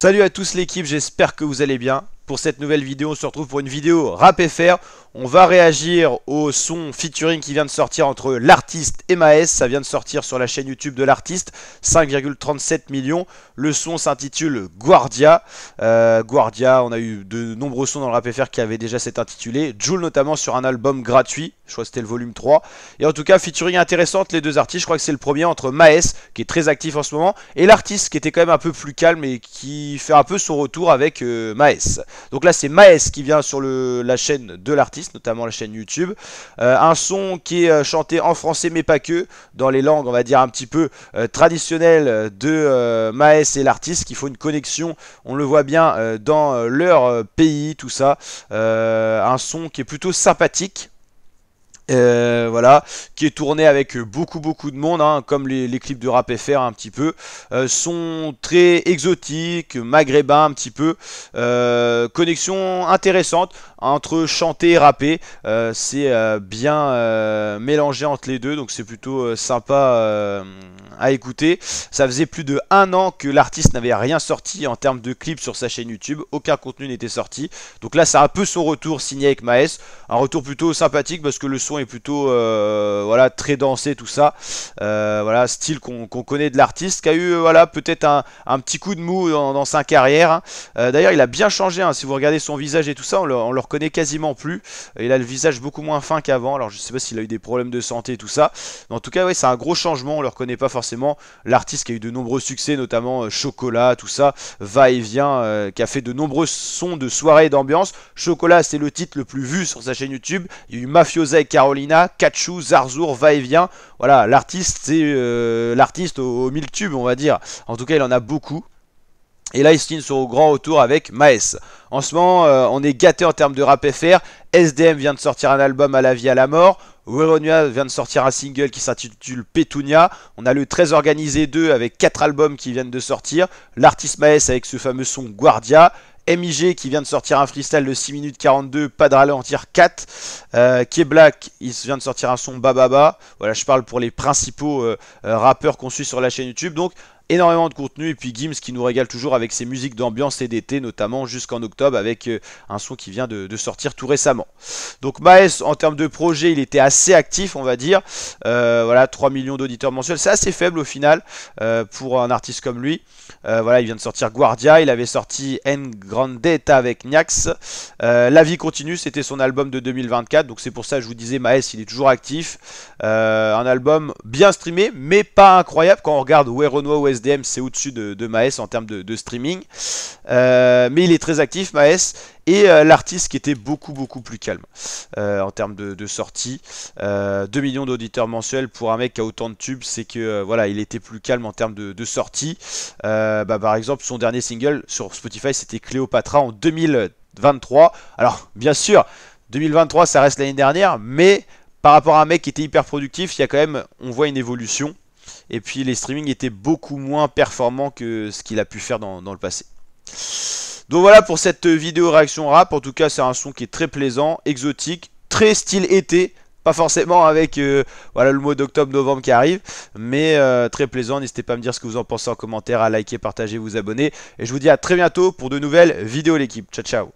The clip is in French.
Salut à tous l'équipe, j'espère que vous allez bien. Pour cette nouvelle vidéo, on se retrouve pour une vidéo rap et FR. On va réagir au son featuring qui vient de sortir entre l'artiste et Maes. Ça vient de sortir sur la chaîne YouTube de l'artiste. 5,37 millions. Le son s'intitule Guardia. Euh, Guardia, on a eu de nombreux sons dans le rap FR qui avaient déjà cet intitulé. Joule notamment sur un album gratuit. Je crois que c'était le volume 3. Et en tout cas, featuring intéressante les deux artistes. Je crois que c'est le premier entre Maes, qui est très actif en ce moment, et l'artiste qui était quand même un peu plus calme et qui fait un peu son retour avec euh, Maes. Donc là, c'est Maes qui vient sur la chaîne de l'artiste notamment la chaîne YouTube. Euh, un son qui est euh, chanté en français, mais pas que, dans les langues, on va dire, un petit peu euh, traditionnelles de Maes et l'artiste, qui faut une connexion, on le voit bien, dans leur pays, tout ça. un son qui est plutôt sympathique, euh, voilà, qui est tourné avec beaucoup beaucoup de monde, hein, comme les, clips de rap FR un petit peu, euh, sont très exotiques, maghrébins un petit peu, euh, connexion intéressante entre chanter et rapper, c'est bien mélangé entre les deux, donc c'est plutôt sympa à écouter. Ça faisait plus de un an que l'artiste n'avait rien sorti en termes de clips sur sa chaîne YouTube, aucun contenu n'était sorti, donc là c'est un peu son retour signé avec Maes, un retour plutôt sympathique parce que le son est plutôt euh, voilà très dansé tout ça. Euh, voilà, style qu'on connaît de l'artiste, qui a eu euh, voilà peut-être un, petit coup de mou dans, sa carrière. Hein. D'ailleurs, il a bien changé. Hein. si vous regardez son visage et tout ça, on le, reconnaît quasiment plus. Il a le visage beaucoup moins fin qu'avant. Alors, je sais pas s'il a eu des problèmes de santé et tout ça. en tout cas, oui c'est un gros changement. On le reconnaît pas forcément. L'artiste qui a eu de nombreux succès, notamment Chocolat, tout ça, va et vient, qui a fait de nombreux sons de soirée d'ambiance. Chocolat, c'est le titre le plus vu sur sa chaîne YouTube. Il y a eu Mafiosa et Carole Carolina, Kachou, Zarzour, va-et-vient. Voilà, l'artiste, c'est euh, l'artiste aux, mille tubes, on va dire. En tout cas, il en a beaucoup. Et là, il signe grand retour avec Maes. En ce moment, euh, on est gâté en termes de rap FR. SDM vient de sortir un album à la vie à la mort. Weronia vient de sortir un single qui s'intitule Petunia. On a le très organisé 2 avec quatre albums qui viennent de sortir. L'artiste Maes avec ce fameux son Guardia. MIG qui vient de sortir un freestyle de 6 minutes 42, pas de ralentir 4. est euh, Black, il vient de sortir un son Bababa. Voilà, je parle pour les principaux euh, euh, rappeurs qu'on suit sur la chaîne YouTube. Donc énormément de contenu et puis Gims qui nous régale toujours avec ses musiques d'ambiance et d'été notamment jusqu'en octobre avec euh, un son qui vient de, sortir tout récemment. Donc Maes en termes de projet il était assez actif on va dire, euh, voilà 3 millions d'auditeurs mensuels c'est assez faible au final euh, pour un artiste comme lui. voilà il vient de sortir Guardia, il avait sorti En Grandeta avec Niax, La vie continue c'était son album de 2024 donc c'est pour ça que je vous disais Maes il est toujours actif, un album bien streamé mais pas incroyable quand on regarde Where No c'est au-dessus de, de, Maes en termes de, streaming. Euh, mais il est très actif, Maes. Et euh, l'artiste qui était beaucoup, beaucoup plus calme euh, en termes de, sortie. 2 millions d'auditeurs mensuels pour un mec qui a autant de tubes, c'est que voilà, il était plus calme en termes de, sortie. Bah, par exemple, son dernier single sur Spotify, c'était Cléopatra en 2023. Alors, bien sûr, 2023, ça reste l'année dernière, mais par rapport à un mec qui était hyper productif, il y a quand même, on voit une évolution. Et puis les streamings étaient beaucoup moins performants que ce qu'il a pu faire dans, le passé. Donc voilà pour cette vidéo réaction rap. En tout cas, c'est un son qui est très plaisant, exotique, très style été. Pas forcément avec euh, voilà, le mois d'octobre-novembre qui arrive, mais euh, très plaisant. N'hésitez pas à me dire ce que vous en pensez en commentaire, à liker, partager, vous abonner. Et je vous dis à très bientôt pour de nouvelles vidéos l'équipe. Ciao, ciao